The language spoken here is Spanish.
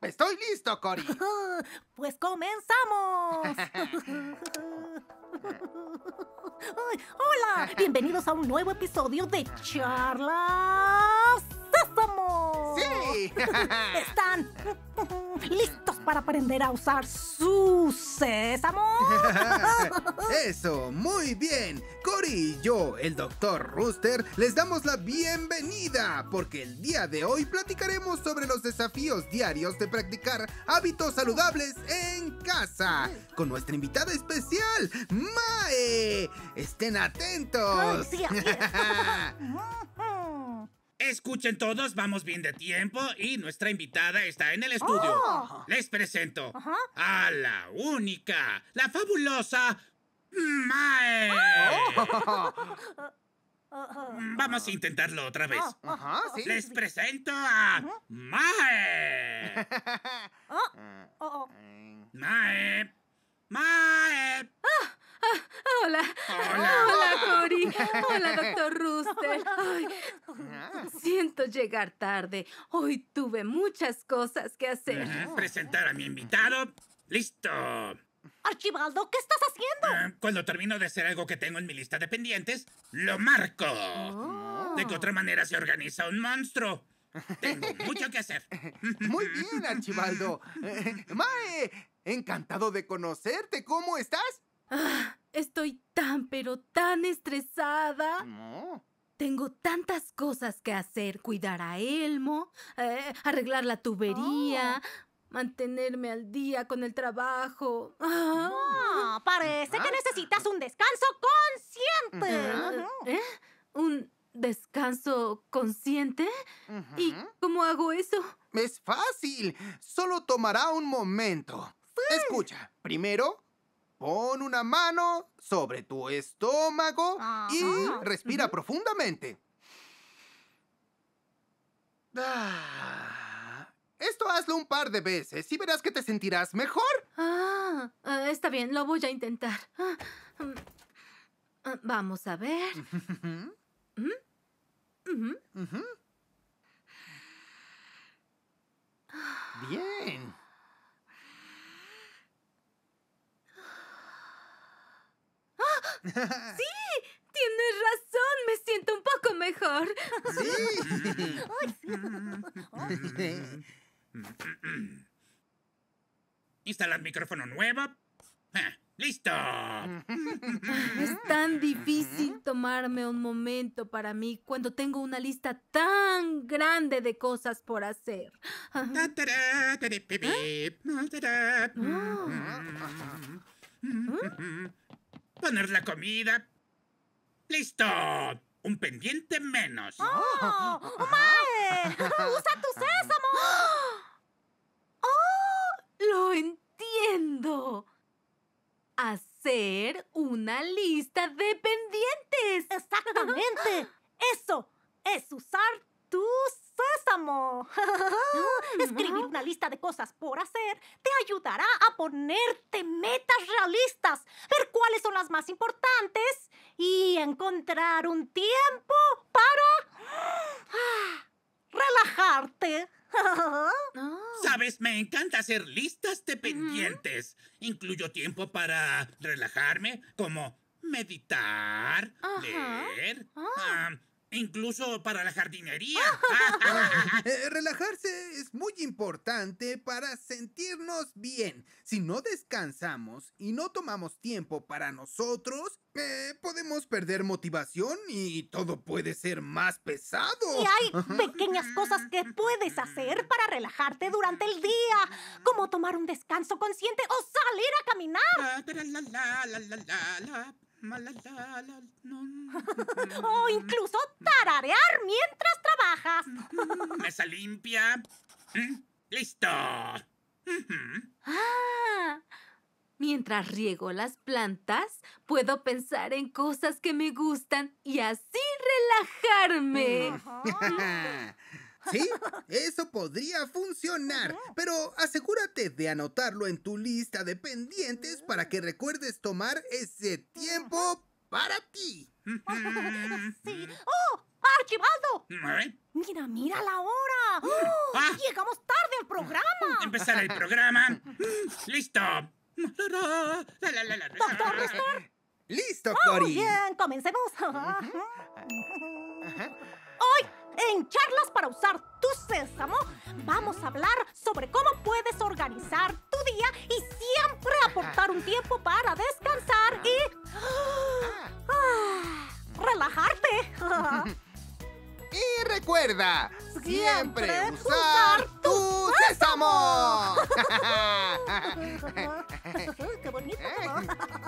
Estoy listo, Cory. pues comenzamos. hola, bienvenidos a un nuevo episodio de Charlas Sésamo. Sí. Están listos para aprender a usar su sésamo. Eso, muy bien. Cory y yo, el Dr. Rooster, les damos la bienvenida porque el día de hoy platicaremos sobre los desafíos diarios de practicar hábitos saludables en casa con nuestra invitada especial, Mae. Estén atentos. Escuchen todos, vamos bien de tiempo y nuestra invitada está en el estudio. Oh. Les presento a la única, la fabulosa Mae. Vamos a intentarlo otra vez. Ah, ah, Les presento a ah, oh, oh. Mae. Mae. Mae. Hola. Hola. Hola, Hola, doctor Rooster. Ah. siento llegar tarde. Hoy tuve muchas cosas que hacer. presentar a mi invitado. Listo. Archibaldo, ¿qué estás haciendo? Ah, cuando termino de hacer algo que tengo en mi lista de pendientes, lo marco. Oh. De qué otra manera se organiza un monstruo. Tengo mucho que hacer. Muy bien, Archibaldo. Eh, Mae, encantado de conocerte. ¿Cómo estás? Ah, estoy tan, pero tan estresada. No. Tengo tantas cosas que hacer, cuidar a Elmo, eh, arreglar la tubería, oh. mantenerme al día con el trabajo. Ah. parece que necesitas un descanso consciente. ¿Eh? ¿Un descanso consciente? ¿Y cómo hago eso? Es fácil, solo tomará un momento. Escucha, primero Pon una mano sobre tu estómago y respira profundamente. Ah, esto hazlo un par de veces y verás que te sentirás mejor. Ah, ah está bien, lo voy a intentar. Ah, mm, vamos a ver. ¿Mm? Bien. ¡Sí! ¡Tienes razón! ¡Me siento un poco mejor! ¡Sí! ¿Instalar micrófono nuevo? ¡Listo! Es tan difícil tomarme un momento para mí cuando tengo una lista tan grande de cosas por hacer poner la comida. ¡Listo! Un pendiente menos. ¡Oh! ¡Mae! ¡Usa tu sésamo! ¡Oh! ¡Lo entiendo! Hacer una lista de pendientes. ¡Exactamente! ¡Eso! Es usar tu sésamo! Sésamo. Ah, Escribir una lista de cosas por hacer te ayudará a ponerte metas realistas, ver cuáles son las más importantes y encontrar un tiempo para ah, relajarte. Ah. Sabes, me encanta hacer listas de pendientes. Incluyo tiempo para relajarme, como meditar, leer, Incluso para la jardinería. Ah, eh, relajarse es muy importante para sentirnos bien. Si no descansamos y no tomamos tiempo para nosotros, eh, podemos perder motivación y todo puede ser más pesado. Y hay pequeñas cosas que puedes hacer para relajarte durante el día, como tomar un descanso consciente o salir a caminar. o incluso mientras trabajas. Mesa limpia. Mm, listo. Ah, mientras riego las plantas, puedo pensar en cosas que me gustan y así relajarme. Sí, eso podría funcionar, pero asegúrate de anotarlo en tu lista de pendientes para que recuerdes tomar ese tiempo para ti. Sí. ¡Oh! ¡Archivado! Mira, mira la hora. Ah. ¡Oh! Llegamos tarde al programa. Empezar el programa. Listo. Doctor Listo, Cory. Muy bien, comencemos. Hoy, en charlas para usar tu sésamo, vamos a hablar sobre cómo puedes organizar tu día y siempre aportar un tiempo para desarrollar. siempre, siempre tu sésamo. ¡Qué bonito!